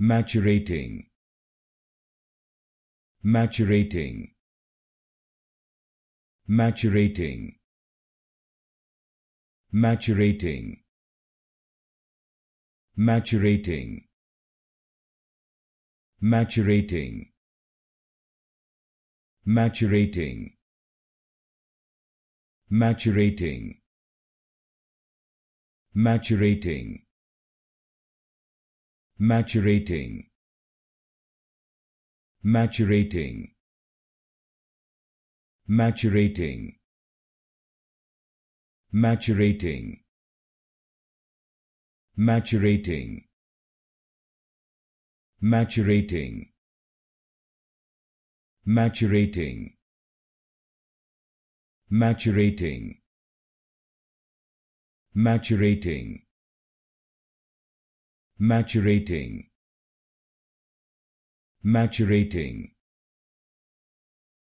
maturating maturating maturating maturating maturating maturating maturating maturating maturating maturating maturating maturating maturating maturating maturating maturating maturating maturating maturating maturating